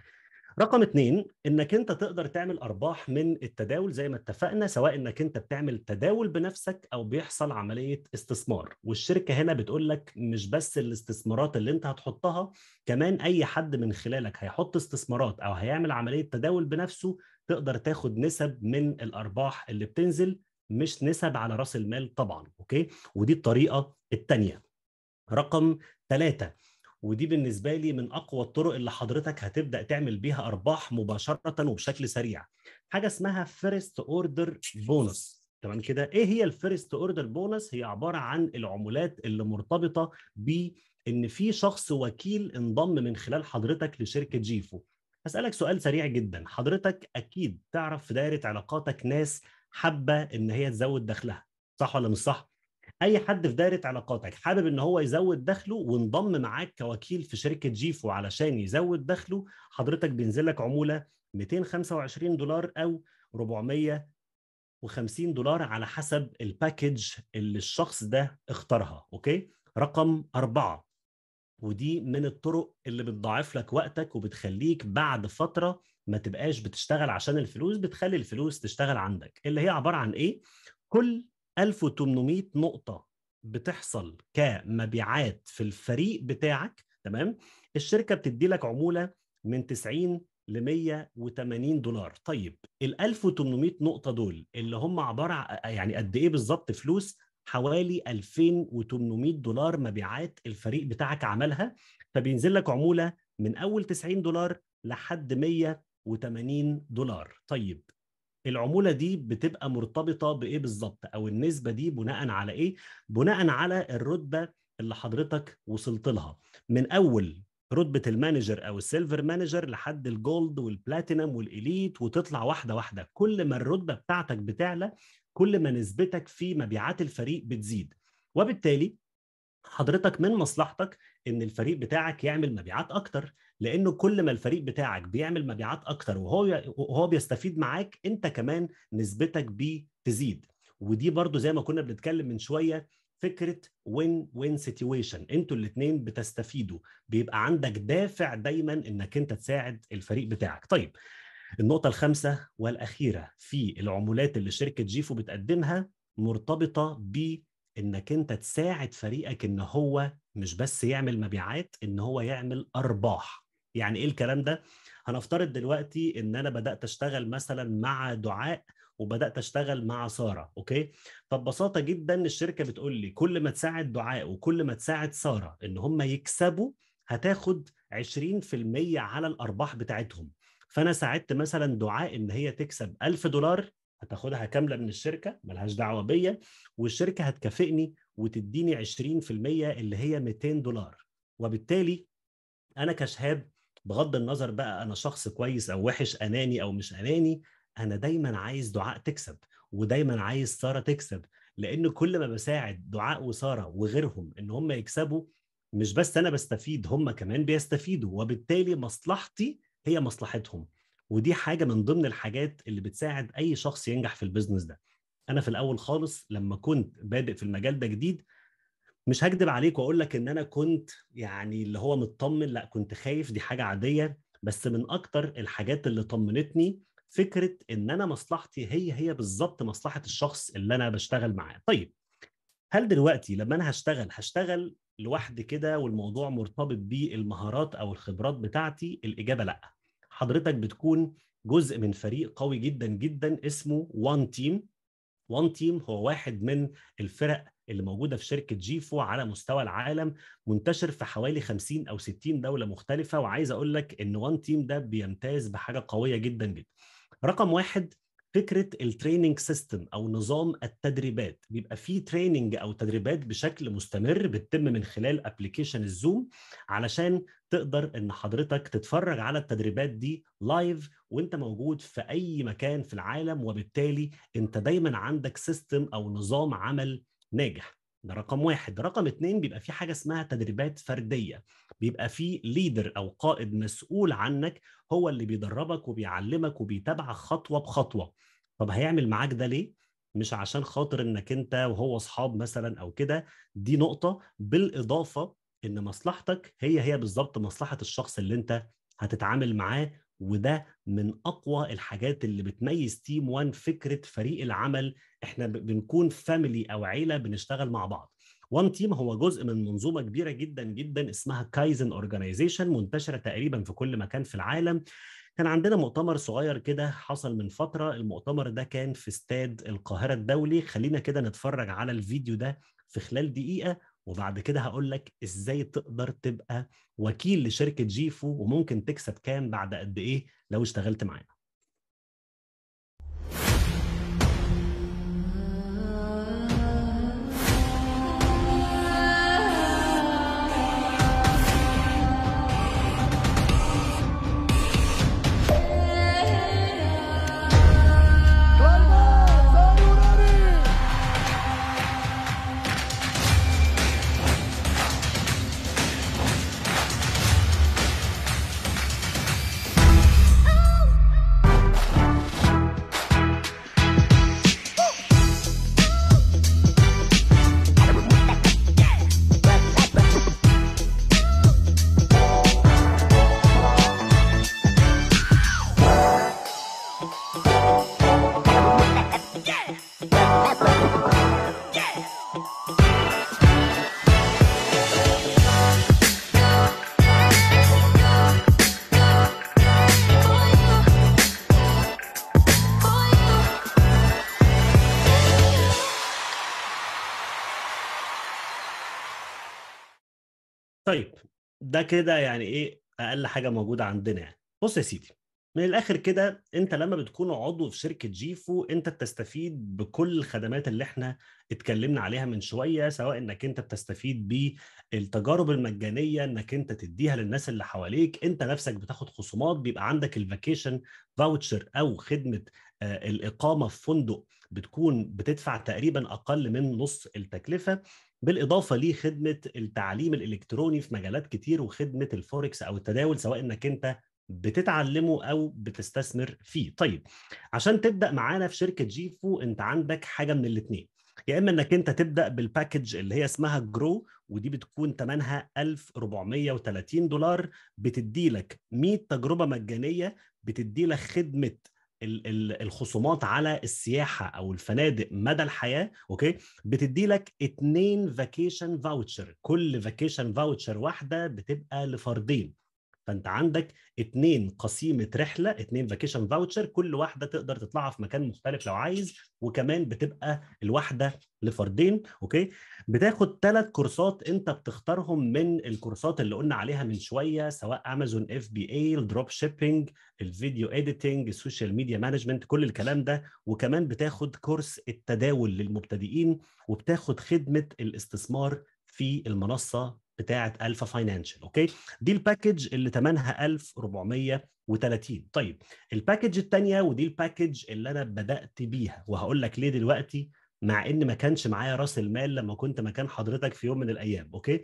رقم اتنين انك انت تقدر تعمل ارباح من التداول زي ما اتفقنا سواء انك انت بتعمل تداول بنفسك او بيحصل عمليه استثمار والشركه هنا بتقول لك مش بس الاستثمارات اللي انت هتحطها كمان اي حد من خلالك هيحط استثمارات او هيعمل عمليه تداول بنفسه تقدر تاخد نسب من الارباح اللي بتنزل مش نسب على راس المال طبعا اوكي ودي الطريقه الثانيه رقم ثلاثة ودي بالنسبه لي من اقوى الطرق اللي حضرتك هتبدا تعمل بيها ارباح مباشره وبشكل سريع حاجه اسمها فيرست اوردر بونص تمام كده ايه هي الفيرست اوردر بونص هي عباره عن العمولات اللي مرتبطه بان في شخص وكيل انضم من خلال حضرتك لشركه جيفو هسالك سؤال سريع جدا حضرتك اكيد تعرف في دايره علاقاتك ناس حابه ان هي تزود دخلها صح ولا مش صح اي حد في دايره علاقاتك حابب ان هو يزود دخله وانضم معاك كوكيل في شركه جيفو علشان يزود دخله حضرتك بينزل لك عموله 225 دولار او 450 دولار على حسب الباكج اللي الشخص ده اختارها اوكي رقم أربعة ودي من الطرق اللي بتضاعف لك وقتك وبتخليك بعد فتره ما تبقاش بتشتغل عشان الفلوس بتخلي الفلوس تشتغل عندك اللي هي عباره عن ايه كل 1800 نقطة بتحصل كمبيعات في الفريق بتاعك تمام الشركة بتدي لك عمولة من 90 ل 180 دولار طيب ال 1800 نقطة دول اللي هم عبارة يعني قد ايه بالظبط فلوس حوالي 2800 دولار مبيعات الفريق بتاعك عملها فبينزل لك عمولة من اول 90 دولار لحد 180 دولار طيب العموله دي بتبقى مرتبطه بايه بالظبط او النسبه دي بناء على ايه بناء على الرتبه اللي حضرتك وصلت لها من اول رتبه المانجر او السيلفر مانجر لحد الجولد والبلاتينم والاليت وتطلع واحده واحده كل ما الرتبه بتاعتك بتعلى كل ما نسبتك في مبيعات الفريق بتزيد وبالتالي حضرتك من مصلحتك ان الفريق بتاعك يعمل مبيعات اكتر لانه كل ما الفريق بتاعك بيعمل مبيعات اكتر وهو وهو بيستفيد معاك انت كمان نسبتك بيه تزيد ودي برضو زي ما كنا بنتكلم من شويه فكره وين وين سيتويشن انتوا الاثنين بتستفيدوا بيبقى عندك دافع دايما انك انت تساعد الفريق بتاعك طيب النقطه الخامسه والاخيره في العمولات اللي شركه جيفو بتقدمها مرتبطه بانك انت تساعد فريقك ان هو مش بس يعمل مبيعات ان هو يعمل ارباح يعني ايه الكلام ده هنفترض دلوقتي ان انا بدات اشتغل مثلا مع دعاء وبدات اشتغل مع ساره اوكي فببساطه جدا الشركه بتقول لي كل ما تساعد دعاء وكل ما تساعد ساره ان هم يكسبوا هتاخد 20% على الارباح بتاعتهم فانا ساعدت مثلا دعاء ان هي تكسب 1000 دولار هتاخدها كامله من الشركه ملهاش دعوه بيا والشركه هتكافئني وتديني 20% اللي هي 200 دولار وبالتالي انا كشهاب بغض النظر بقى انا شخص كويس او وحش اناني او مش اناني انا دايما عايز دعاء تكسب ودايما عايز ساره تكسب لان كل ما بساعد دعاء وساره وغيرهم ان هم يكسبوا مش بس انا بستفيد هم كمان بيستفيدوا وبالتالي مصلحتي هي مصلحتهم ودي حاجه من ضمن الحاجات اللي بتساعد اي شخص ينجح في البيزنس ده انا في الاول خالص لما كنت بادئ في المجال ده جديد مش هكدب عليك واقول لك ان انا كنت يعني اللي هو مطمن لا كنت خايف دي حاجه عاديه بس من اكتر الحاجات اللي طمنتني فكره ان انا مصلحتي هي هي بالظبط مصلحه الشخص اللي انا بشتغل معاه طيب هل دلوقتي لما انا هشتغل هشتغل لوحدي كده والموضوع مرتبط بالمهارات او الخبرات بتاعتي الاجابه لا حضرتك بتكون جزء من فريق قوي جدا جدا اسمه وان تيم وان تيم هو واحد من الفرق اللي موجوده في شركه جيفو على مستوى العالم منتشر في حوالي 50 او 60 دوله مختلفه وعايز اقول لك ان وان تيم ده بيمتاز بحاجه قويه جدا جدا. رقم واحد فكره التريننج سيستم او نظام التدريبات بيبقى فيه تريننج او تدريبات بشكل مستمر بتتم من خلال ابلكيشن الزوم علشان تقدر ان حضرتك تتفرج على التدريبات دي لايف وانت موجود في اي مكان في العالم وبالتالي انت دايما عندك سيستم او نظام عمل ناجح ده رقم واحد رقم اتنين بيبقى في حاجة اسمها تدريبات فردية بيبقى في ليدر أو قائد مسؤول عنك هو اللي بيدربك وبيعلمك وبيتابعك خطوة بخطوة طب هيعمل معاك ده ليه؟ مش عشان خاطر انك انت وهو اصحاب مثلا او كده دي نقطه بالاضافه ان مصلحتك هي هي بالظبط مصلحه الشخص اللي انت هتتعامل معاه وده من اقوى الحاجات اللي بتميز تيم 1 فكره فريق العمل احنا بنكون فاميلي او عيله بنشتغل مع بعض وان تيم هو جزء من منظومه كبيره جدا جدا اسمها كايزن اورجانيزيشن منتشره تقريبا في كل مكان في العالم كان عندنا مؤتمر صغير كده حصل من فتره المؤتمر ده كان في استاد القاهره الدولي خلينا كده نتفرج على الفيديو ده في خلال دقيقه وبعد كده هقول لك ازاي تقدر تبقى وكيل لشركه جيفو وممكن تكسب كام بعد قد ايه لو اشتغلت معانا طيب ده كده يعني ايه اقل حاجه موجوده عندنا يعني بص يا سيدي من الاخر كده انت لما بتكون عضو في شركه جيفو انت بتستفيد بكل الخدمات اللي احنا اتكلمنا عليها من شويه سواء انك انت بتستفيد بالتجارب المجانيه انك انت تديها للناس اللي حواليك انت نفسك بتاخد خصومات بيبقى عندك الفاكيشن فاوتشر او خدمه آه، الاقامه في فندق بتكون بتدفع تقريبا اقل من نص التكلفه بالاضافه لخدمه التعليم الالكتروني في مجالات كتير وخدمه الفوركس او التداول سواء انك انت بتتعلمه او بتستثمر فيه طيب عشان تبدا معانا في شركه جيفو انت عندك حاجه من الاثنين يا اما انك انت تبدا بالباكج اللي هي اسمها جرو ودي بتكون ثمنها 1430 دولار بتدي لك 100 تجربه مجانيه بتدي لك خدمه الخصومات على السياحه او الفنادق مدى الحياه اوكي بتدي لك اتنين فاكيشن فاوتشر كل فاكيشن فاوتشر واحده بتبقى لفردين فانت عندك اتنين قسيمه رحله اتنين فاكيشن فاوتشر كل واحده تقدر تطلعها في مكان مختلف لو عايز وكمان بتبقى الواحده لفردين اوكي بتاخد ثلاث كورسات انت بتختارهم من الكورسات اللي قلنا عليها من شويه سواء امازون اف بي اي الدروب شيبينج الفيديو اديتنج السوشيال ميديا مانجمنت كل الكلام ده وكمان بتاخد كورس التداول للمبتدئين وبتاخد خدمه الاستثمار في المنصه بتاعه الفا فاينانشال اوكي دي الباكج اللي ثمنها 1430 طيب الباكج الثانيه ودي الباكج اللي انا بدات بيها وهقول لك ليه دلوقتي مع ان ما كانش معايا راس المال لما كنت مكان حضرتك في يوم من الايام اوكي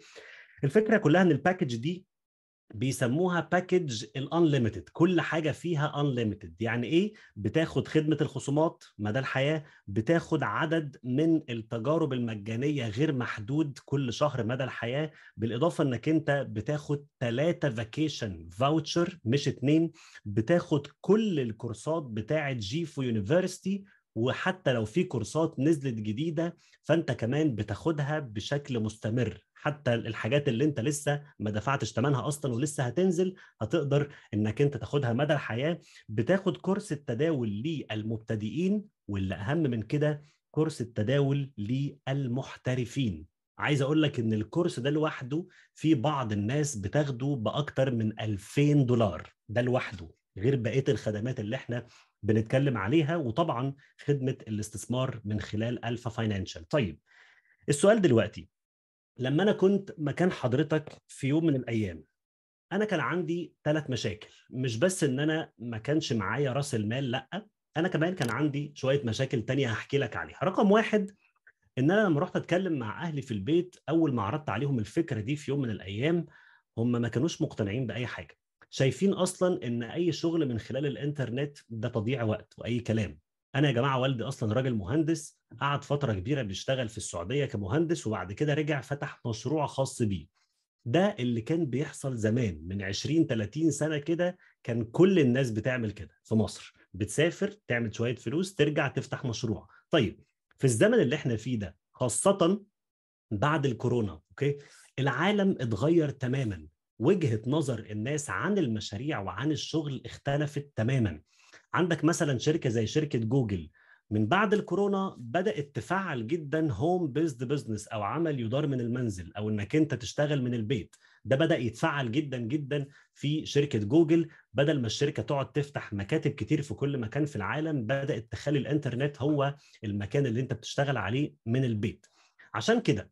الفكره كلها ان الباكج دي بيسموها باكج الانليمتد كل حاجه فيها انليمتد يعني ايه بتاخد خدمه الخصومات مدى الحياه بتاخد عدد من التجارب المجانيه غير محدود كل شهر مدى الحياه بالاضافه انك انت بتاخد ثلاثة فاكيشن فاوتشر مش اتنين بتاخد كل الكورسات بتاعه جيفو يونيفرسيتي وحتى لو في كورسات نزلت جديده فانت كمان بتاخدها بشكل مستمر حتى الحاجات اللي انت لسه ما دفعتش ثمنها اصلا ولسه هتنزل هتقدر انك انت تاخدها مدى الحياه بتاخد كورس التداول للمبتدئين واللي اهم من كده كورس التداول للمحترفين عايز اقول لك ان الكورس ده لوحده في بعض الناس بتاخده باكتر من 2000 دولار ده لوحده غير بقيه الخدمات اللي احنا بنتكلم عليها وطبعا خدمه الاستثمار من خلال الفا فاينانشال طيب السؤال دلوقتي لما انا كنت مكان حضرتك في يوم من الايام انا كان عندي ثلاث مشاكل مش بس ان انا ما كانش معايا راس المال لا انا كمان كان عندي شويه مشاكل تانية هحكي لك عليها رقم واحد ان انا لما رحت اتكلم مع اهلي في البيت اول ما عرضت عليهم الفكره دي في يوم من الايام هم ما كانوش مقتنعين باي حاجه شايفين اصلا ان اي شغل من خلال الانترنت ده تضييع وقت واي كلام انا يا جماعه والدي اصلا راجل مهندس قعد فتره كبيره بيشتغل في السعوديه كمهندس وبعد كده رجع فتح مشروع خاص بيه ده اللي كان بيحصل زمان من 20 30 سنه كده كان كل الناس بتعمل كده في مصر بتسافر تعمل شويه فلوس ترجع تفتح مشروع طيب في الزمن اللي احنا فيه ده خاصه بعد الكورونا اوكي العالم اتغير تماما وجهه نظر الناس عن المشاريع وعن الشغل اختلفت تماما عندك مثلا شركه زي شركه جوجل من بعد الكورونا بدات تفعل جدا هوم بيزد بزنس او عمل يدار من المنزل او انك انت تشتغل من البيت ده بدا يتفعل جدا جدا في شركه جوجل بدل ما الشركه تقعد تفتح مكاتب كتير في كل مكان في العالم بدات تخلي الانترنت هو المكان اللي انت بتشتغل عليه من البيت عشان كده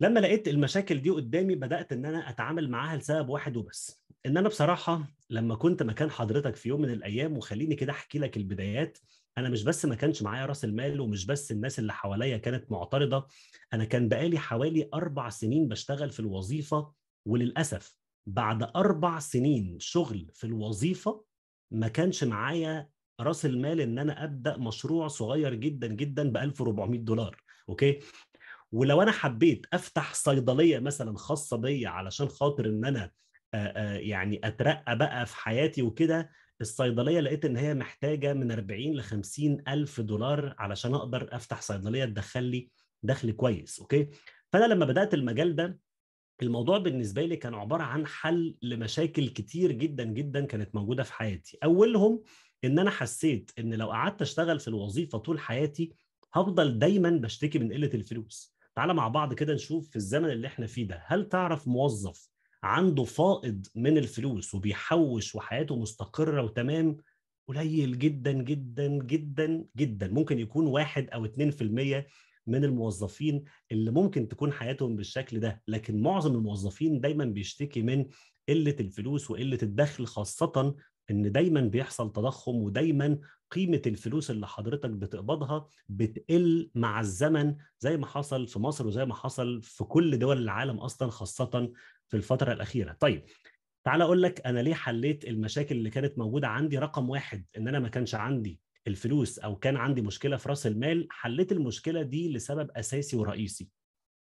لما لقيت المشاكل دي قدامي بدات ان انا اتعامل معاها لسبب واحد وبس ان انا بصراحه لما كنت مكان حضرتك في يوم من الايام وخليني كده احكي لك البدايات انا مش بس ما كانش معايا راس المال ومش بس الناس اللي حواليا كانت معترضه انا كان بقالي حوالي اربع سنين بشتغل في الوظيفه وللاسف بعد اربع سنين شغل في الوظيفه ما كانش معايا راس المال ان انا ابدا مشروع صغير جدا جدا ب 1400 دولار اوكي ولو انا حبيت افتح صيدليه مثلا خاصه بيا علشان خاطر ان انا يعني اترقى بقى في حياتي وكده الصيدليه لقيت ان هي محتاجه من 40 ل 50 الف دولار علشان اقدر افتح صيدليه تدخل لي دخل كويس اوكي فانا لما بدات المجال ده الموضوع بالنسبه لي كان عباره عن حل لمشاكل كتير جدا جدا كانت موجوده في حياتي اولهم ان انا حسيت ان لو قعدت اشتغل في الوظيفه طول حياتي هفضل دايما بشتكي من قله الفلوس تعالى مع بعض كده نشوف في الزمن اللي احنا فيه ده هل تعرف موظف عنده فائض من الفلوس وبيحوش وحياته مستقرة وتمام قليل جدا جدا جدا جدا ممكن يكون واحد او 2% من الموظفين اللي ممكن تكون حياتهم بالشكل ده لكن معظم الموظفين دايما بيشتكي من قله الفلوس وقله الدخل خاصه ان دايما بيحصل تضخم ودايما قيمه الفلوس اللي حضرتك بتقبضها بتقل مع الزمن زي ما حصل في مصر وزي ما حصل في كل دول العالم اصلا خاصه في الفتره الاخيره طيب تعال اقول لك انا ليه حليت المشاكل اللي كانت موجوده عندي رقم واحد ان انا ما كانش عندي الفلوس او كان عندي مشكله في راس المال حليت المشكله دي لسبب اساسي ورئيسي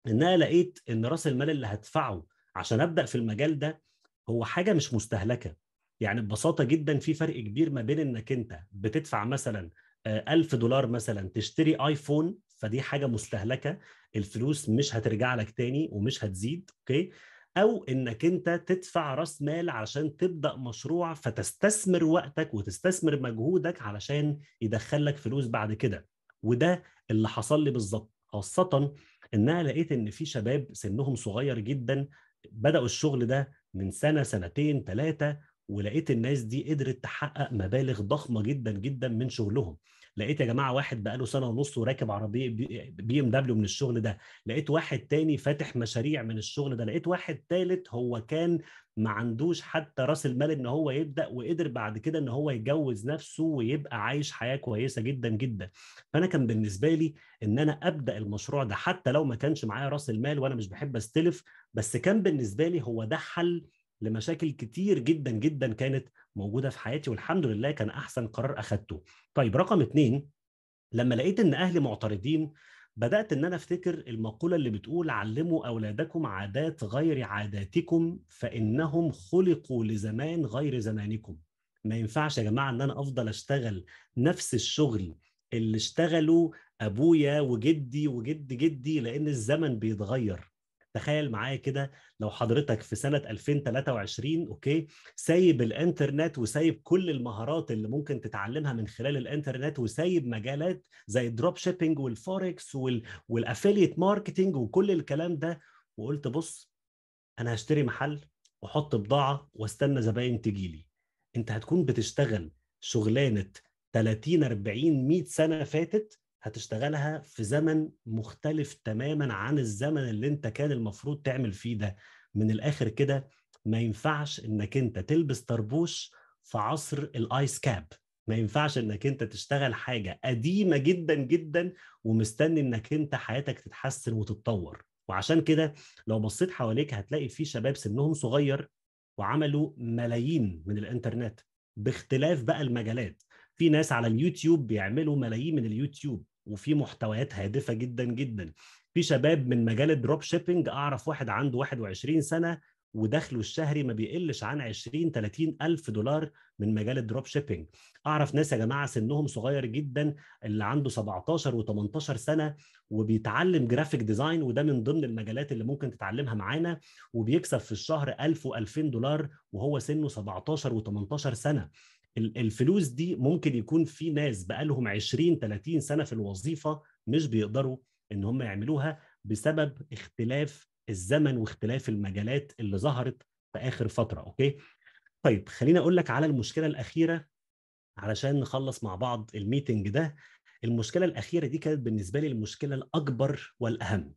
ان انا لقيت ان راس المال اللي هدفعه عشان ابدا في المجال ده هو حاجه مش مستهلكه يعني ببساطه جدا في فرق كبير ما بين انك انت بتدفع مثلا 1000 آه، دولار مثلا تشتري ايفون فدي حاجه مستهلكه الفلوس مش هترجع لك تاني ومش هتزيد اوكي او انك انت تدفع راس مال علشان تبدا مشروع فتستثمر وقتك وتستثمر مجهودك علشان يدخل لك فلوس بعد كده وده اللي حصل لي بالظبط خاصه ان انا لقيت ان في شباب سنهم صغير جدا بداوا الشغل ده من سنه سنتين ثلاثه ولقيت الناس دي قدرت تحقق مبالغ ضخمه جدا جدا من شغلهم لقيت يا جماعه واحد بقاله سنه ونص وراكب عربيه بي ام دبليو من الشغل ده لقيت واحد تاني فاتح مشاريع من الشغل ده لقيت واحد تالت هو كان ما عندوش حتى راس المال ان هو يبدا وقدر بعد كده ان هو يتجوز نفسه ويبقى عايش حياه كويسه جدا جدا فانا كان بالنسبه لي ان انا ابدا المشروع ده حتى لو ما كانش معايا راس المال وانا مش بحب استلف بس كان بالنسبه لي هو ده حل لمشاكل كتير جدا جدا كانت موجوده في حياتي والحمد لله كان احسن قرار اخدته. طيب رقم اتنين لما لقيت ان اهلي معترضين بدات ان انا افتكر المقوله اللي بتقول علموا اولادكم عادات غير عاداتكم فانهم خلقوا لزمان غير زمانكم. ما ينفعش يا جماعه ان انا افضل اشتغل نفس الشغل اللي اشتغلوا ابويا وجدي وجد جدي لان الزمن بيتغير تخيل معايا كده لو حضرتك في سنة 2023 اوكي سايب الانترنت وسايب كل المهارات اللي ممكن تتعلمها من خلال الانترنت وسايب مجالات زي الدروب شيبينج والفوركس وال... والافيليت ماركتينج وكل الكلام ده وقلت بص انا هشتري محل واحط بضاعة واستنى زباين تجيلي انت هتكون بتشتغل شغلانة 30 40 100 سنة فاتت هتشتغلها في زمن مختلف تماما عن الزمن اللي انت كان المفروض تعمل فيه ده من الاخر كده ما ينفعش انك انت تلبس طربوش في عصر الايس كاب ما ينفعش انك انت تشتغل حاجه قديمه جدا جدا ومستني انك انت حياتك تتحسن وتتطور وعشان كده لو بصيت حواليك هتلاقي في شباب سنهم صغير وعملوا ملايين من الانترنت باختلاف بقى المجالات في ناس على اليوتيوب بيعملوا ملايين من اليوتيوب وفي محتويات هادفه جدا جدا في شباب من مجال الدروب شيبنج اعرف واحد عنده 21 سنه ودخله الشهري ما بيقلش عن 20 30 الف دولار من مجال الدروب شيبنج اعرف ناس يا جماعه سنهم صغير جدا اللي عنده 17 و18 سنه وبيتعلم جرافيك ديزاين وده من ضمن المجالات اللي ممكن تتعلمها معانا وبيكسب في الشهر 1000 و2000 دولار وهو سنه 17 و18 سنه الفلوس دي ممكن يكون في ناس بقالهم 20 30 سنه في الوظيفه مش بيقدروا ان هم يعملوها بسبب اختلاف الزمن واختلاف المجالات اللي ظهرت في اخر فتره اوكي طيب خليني اقول لك على المشكله الاخيره علشان نخلص مع بعض الميتنج ده المشكله الاخيره دي كانت بالنسبه لي المشكله الاكبر والاهم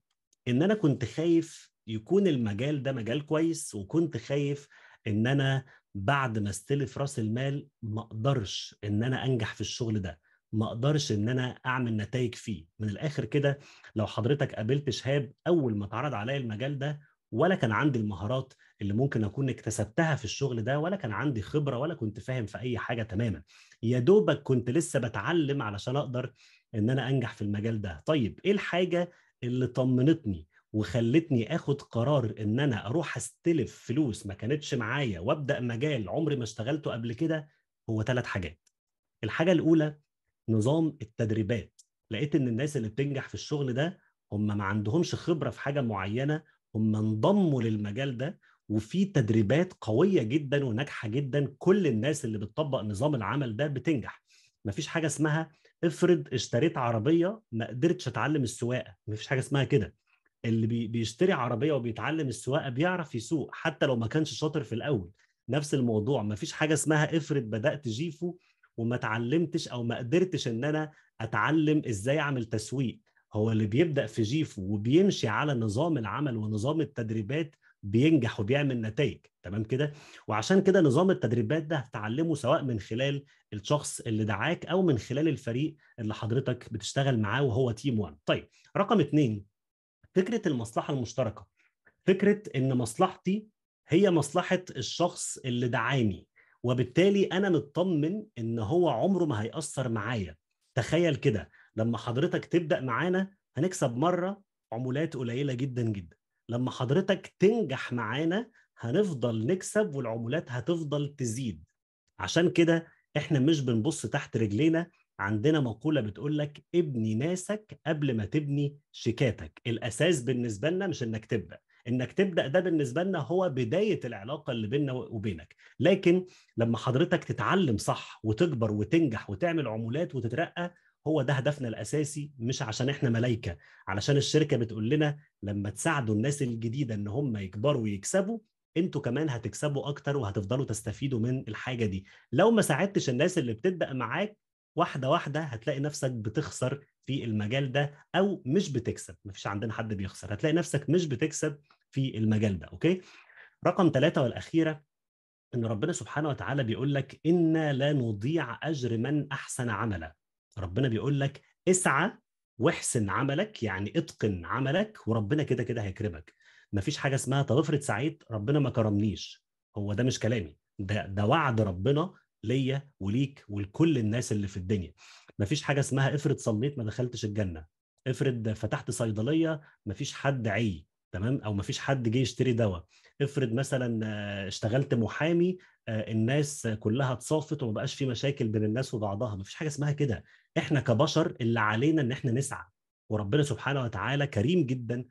ان انا كنت خايف يكون المجال ده مجال كويس وكنت خايف ان انا بعد ما استلف راس المال ما اقدرش ان انا انجح في الشغل ده ما اقدرش ان انا اعمل نتائج فيه من الاخر كده لو حضرتك قابلت شهاب اول ما اتعرض عليا المجال ده ولا كان عندي المهارات اللي ممكن اكون اكتسبتها في الشغل ده ولا كان عندي خبره ولا كنت فاهم في اي حاجه تماما يا دوبك كنت لسه بتعلم علشان اقدر ان انا انجح في المجال ده طيب ايه الحاجه اللي طمنتني وخلتني اخد قرار ان انا اروح استلف فلوس ما كانتش معايا وابدا مجال عمري ما اشتغلته قبل كده هو ثلاث حاجات الحاجه الاولى نظام التدريبات لقيت ان الناس اللي بتنجح في الشغل ده هم ما عندهمش خبره في حاجه معينه هم انضموا للمجال ده وفي تدريبات قويه جدا وناجحه جدا كل الناس اللي بتطبق نظام العمل ده بتنجح مفيش حاجه اسمها افرض اشتريت عربيه ما قدرتش اتعلم السواقه مفيش حاجه اسمها كده اللي بيشتري عربيه وبيتعلم السواقه بيعرف يسوق حتى لو ما كانش شاطر في الاول نفس الموضوع ما فيش حاجه اسمها افرض بدات جيفو وما اتعلمتش او ما قدرتش ان انا اتعلم ازاي اعمل تسويق هو اللي بيبدا في جيفو وبيمشي على نظام العمل ونظام التدريبات بينجح وبيعمل نتائج تمام كده وعشان كده نظام التدريبات ده هتتعلمه سواء من خلال الشخص اللي دعاك او من خلال الفريق اللي حضرتك بتشتغل معاه وهو تيم 1 طيب رقم اثنين فكره المصلحه المشتركه فكره ان مصلحتي هي مصلحه الشخص اللي دعاني وبالتالي انا مطمن ان هو عمره ما هيأثر معايا تخيل كده لما حضرتك تبدا معانا هنكسب مره عمولات قليله جدا جدا لما حضرتك تنجح معانا هنفضل نكسب والعمولات هتفضل تزيد عشان كده احنا مش بنبص تحت رجلينا عندنا مقولة بتقول لك ابني ناسك قبل ما تبني شيكاتك الأساس بالنسبة لنا مش إنك تبدأ انك تبدا ده بالنسبه لنا هو بدايه العلاقه اللي بيننا وبينك لكن لما حضرتك تتعلم صح وتكبر وتنجح وتعمل عمولات وتترقى هو ده هدفنا الاساسي مش عشان احنا ملايكه علشان الشركه بتقول لنا لما تساعدوا الناس الجديده ان هم يكبروا ويكسبوا انتوا كمان هتكسبوا اكتر وهتفضلوا تستفيدوا من الحاجه دي لو ما ساعدتش الناس اللي بتبدا معاك واحده واحده هتلاقي نفسك بتخسر في المجال ده او مش بتكسب مفيش عندنا حد بيخسر هتلاقي نفسك مش بتكسب في المجال ده اوكي رقم ثلاثة والأخيرة إن ربنا سبحانه وتعالى بيقول لك إنا لا نضيع أجر من أحسن عملا ربنا بيقول لك اسعى واحسن عملك يعني اتقن عملك وربنا كده كده هيكرمك مفيش حاجة اسمها طب افرض سعيد ربنا ما كرمنيش هو ده مش كلامي ده ده وعد ربنا ليا وليك ولكل الناس اللي في الدنيا مفيش حاجه اسمها افرض صليت ما دخلتش الجنه افرض فتحت صيدليه مفيش حد عي تمام او مفيش حد جه يشتري دواء افرض مثلا آه، اشتغلت محامي آه، الناس كلها اتصافت وما بقاش في مشاكل بين الناس وبعضها مفيش حاجه اسمها كده احنا كبشر اللي علينا ان احنا نسعى وربنا سبحانه وتعالى كريم جدا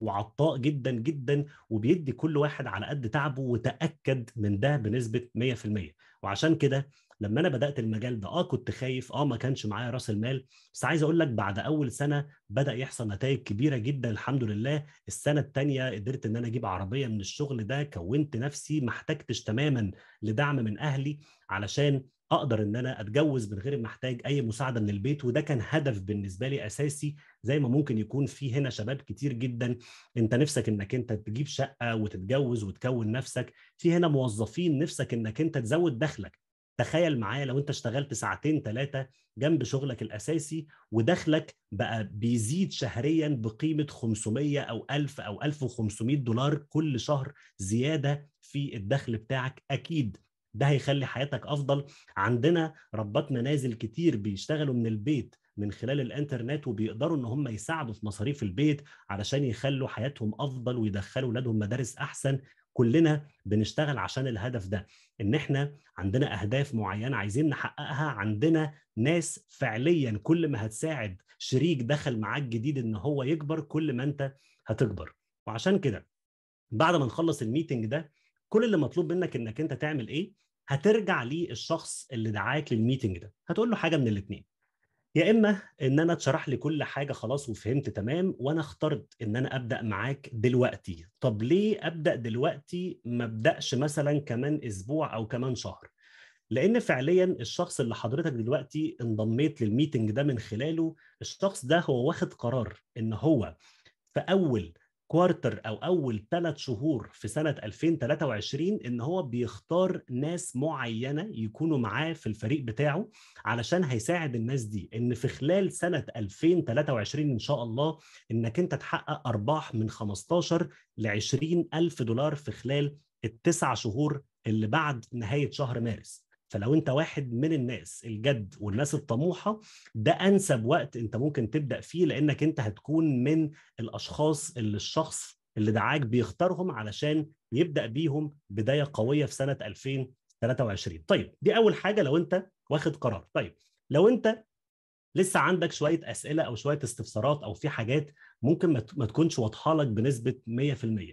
وعطاء جدا جدا وبيدي كل واحد على قد تعبه وتاكد من ده بنسبه 100% وعشان كده لما انا بدات المجال ده اه كنت خايف اه ما كانش معايا راس المال بس عايز اقول لك بعد اول سنه بدا يحصل نتائج كبيره جدا الحمد لله السنه الثانيه قدرت ان انا اجيب عربيه من الشغل ده كونت نفسي ما احتجتش تماما لدعم من اهلي علشان اقدر ان انا اتجوز من غير ما احتاج اي مساعده من البيت وده كان هدف بالنسبه لي اساسي زي ما ممكن يكون في هنا شباب كتير جدا انت نفسك انك انت تجيب شقه وتتجوز وتكون نفسك في هنا موظفين نفسك انك انت تزود دخلك تخيل معايا لو انت اشتغلت ساعتين ثلاثه جنب شغلك الاساسي ودخلك بقى بيزيد شهريا بقيمه 500 او 1000 او 1500 دولار كل شهر زياده في الدخل بتاعك اكيد ده هيخلي حياتك افضل عندنا ربات منازل كتير بيشتغلوا من البيت من خلال الانترنت وبيقدروا ان هم يساعدوا في مصاريف البيت علشان يخلوا حياتهم افضل ويدخلوا اولادهم مدارس احسن كلنا بنشتغل عشان الهدف ده ان احنا عندنا اهداف معينه عايزين نحققها عندنا ناس فعليا كل ما هتساعد شريك دخل معاك جديد ان هو يكبر كل ما انت هتكبر وعشان كده بعد ما نخلص الميتنج ده كل اللي مطلوب منك انك انت تعمل ايه هترجع للشخص اللي دعاك للميتنج ده هتقول له حاجه من الاثنين يا اما ان انا اتشرح لي كل حاجه خلاص وفهمت تمام وانا اخترت ان انا ابدا معاك دلوقتي طب ليه ابدا دلوقتي ما ابداش مثلا كمان اسبوع او كمان شهر لان فعليا الشخص اللي حضرتك دلوقتي انضميت للميتنج ده من خلاله الشخص ده هو واخد قرار ان هو في اول كوارتر او اول ثلاث شهور في سنه 2023 ان هو بيختار ناس معينه يكونوا معاه في الفريق بتاعه علشان هيساعد الناس دي ان في خلال سنه 2023 ان شاء الله انك انت تحقق ارباح من 15 ل 20 الف دولار في خلال التسع شهور اللي بعد نهايه شهر مارس فلو انت واحد من الناس الجد والناس الطموحه ده انسب وقت انت ممكن تبدا فيه لانك انت هتكون من الاشخاص اللي الشخص اللي دعاك بيختارهم علشان يبدا بيهم بدايه قويه في سنه 2023 طيب دي اول حاجه لو انت واخد قرار طيب لو انت لسه عندك شويه اسئله او شويه استفسارات او في حاجات ممكن ما تكونش واضحه لك بنسبه 100%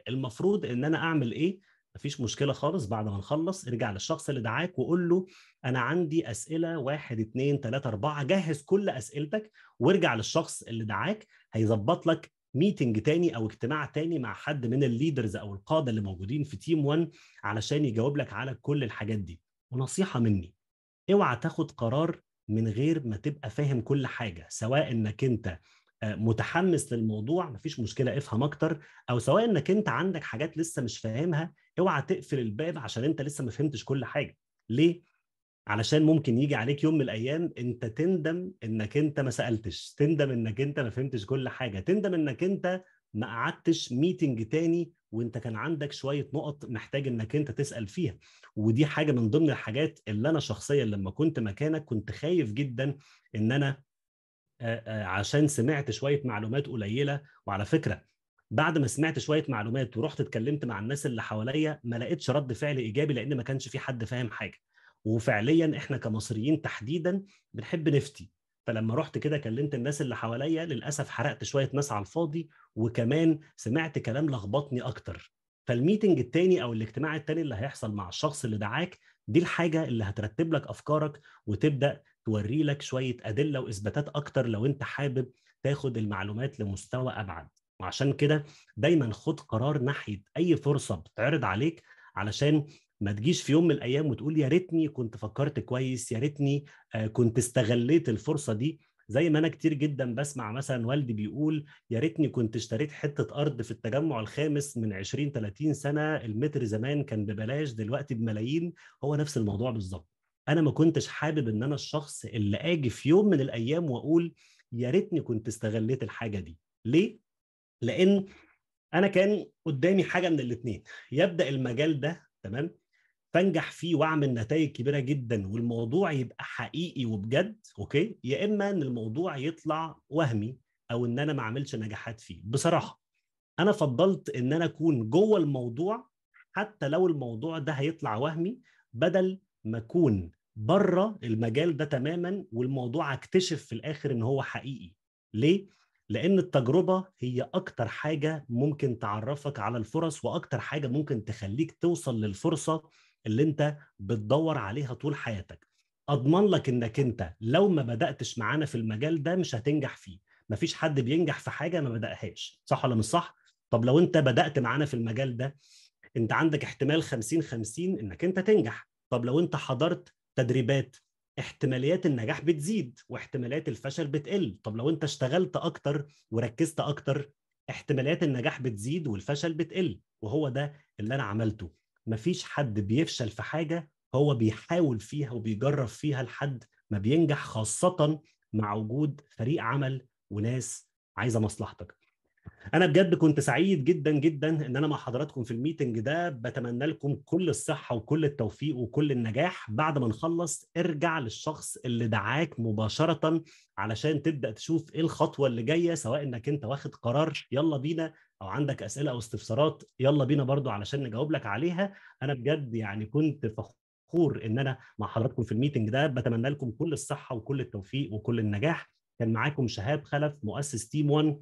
المفروض ان انا اعمل ايه مفيش مشكله خالص بعد ما نخلص ارجع للشخص اللي دعاك وقول له انا عندي اسئله واحد اتنين تلاته اربعه جهز كل اسئلتك وارجع للشخص اللي دعاك هيظبط لك ميتنج تاني او اجتماع تاني مع حد من الليدرز او القاده اللي موجودين في تيم 1 علشان يجاوب لك على كل الحاجات دي ونصيحه مني اوعى تاخد قرار من غير ما تبقى فاهم كل حاجه سواء انك انت آه، متحمس للموضوع مفيش مشكله افهم اكتر او سواء انك انت عندك حاجات لسه مش فاهمها اوعى تقفل الباب عشان انت لسه ما فهمتش كل حاجه ليه علشان ممكن يجي عليك يوم من الايام انت تندم انك انت ما سالتش تندم انك انت ما فهمتش كل حاجه تندم انك انت ما قعدتش ميتنج تاني وانت كان عندك شويه نقط محتاج انك انت تسال فيها ودي حاجه من ضمن الحاجات اللي انا شخصيا لما كنت مكانك كنت خايف جدا ان انا آه، آه، عشان سمعت شويه معلومات قليله وعلى فكره بعد ما سمعت شويه معلومات ورحت اتكلمت مع الناس اللي حواليا ما لقيتش رد فعل ايجابي لان ما كانش في حد فاهم حاجه وفعليا احنا كمصريين تحديدا بنحب نفتي فلما رحت كده كلمت الناس اللي حواليا للاسف حرقت شويه ناس على الفاضي وكمان سمعت كلام لخبطني اكتر فالميتنج التاني او الاجتماع التاني اللي هيحصل مع الشخص اللي دعاك دي الحاجه اللي هترتب لك افكارك وتبدا توري لك شويه ادله واثباتات اكتر لو انت حابب تاخد المعلومات لمستوى ابعد وعشان كده دايما خد قرار ناحيه اي فرصه بتعرض عليك علشان ما تجيش في يوم من الايام وتقول يا ريتني كنت فكرت كويس يا ريتني آه، كنت استغليت الفرصه دي زي ما انا كتير جدا بسمع مثلا والدي بيقول يا ريتني كنت اشتريت حته ارض في التجمع الخامس من 20 30 سنه المتر زمان كان ببلاش دلوقتي بملايين هو نفس الموضوع بالظبط انا ما كنتش حابب ان انا الشخص اللي اجي في يوم من الايام واقول يا ريتني كنت استغليت الحاجه دي ليه لان انا كان قدامي حاجه من الاثنين يبدا المجال ده تمام فانجح فيه واعمل نتائج كبيره جدا والموضوع يبقى حقيقي وبجد اوكي يا اما ان الموضوع يطلع وهمي او ان انا ما اعملش نجاحات فيه بصراحه انا فضلت ان انا اكون جوه الموضوع حتى لو الموضوع ده هيطلع وهمي بدل ما اكون بره المجال ده تماما والموضوع اكتشف في الاخر ان هو حقيقي ليه لان التجربه هي اكتر حاجه ممكن تعرفك على الفرص واكتر حاجه ممكن تخليك توصل للفرصه اللي انت بتدور عليها طول حياتك اضمن لك انك انت لو ما بداتش معانا في المجال ده مش هتنجح فيه مفيش حد بينجح في حاجه ما بداهاش صح ولا مش صح طب لو انت بدات معانا في المجال ده انت عندك احتمال 50 50 انك انت تنجح طب لو انت حضرت تدريبات احتماليات النجاح بتزيد واحتماليات الفشل بتقل طب لو انت اشتغلت اكتر وركزت اكتر احتماليات النجاح بتزيد والفشل بتقل وهو ده اللي انا عملته مفيش حد بيفشل في حاجه هو بيحاول فيها وبيجرب فيها لحد ما بينجح خاصه مع وجود فريق عمل وناس عايزه مصلحتك انا بجد كنت سعيد جدا جدا ان انا مع حضراتكم في الميتنج ده بتمنى لكم كل الصحه وكل التوفيق وكل النجاح بعد ما نخلص ارجع للشخص اللي دعاك مباشره علشان تبدا تشوف ايه الخطوه اللي جايه سواء انك انت واخد قرار يلا بينا او عندك اسئله او استفسارات يلا بينا برضو علشان نجاوب لك عليها انا بجد يعني كنت فخور فخور ان انا مع حضراتكم في الميتنج ده بتمنى لكم كل الصحه وكل التوفيق وكل النجاح كان معاكم شهاب خلف مؤسس تيم 1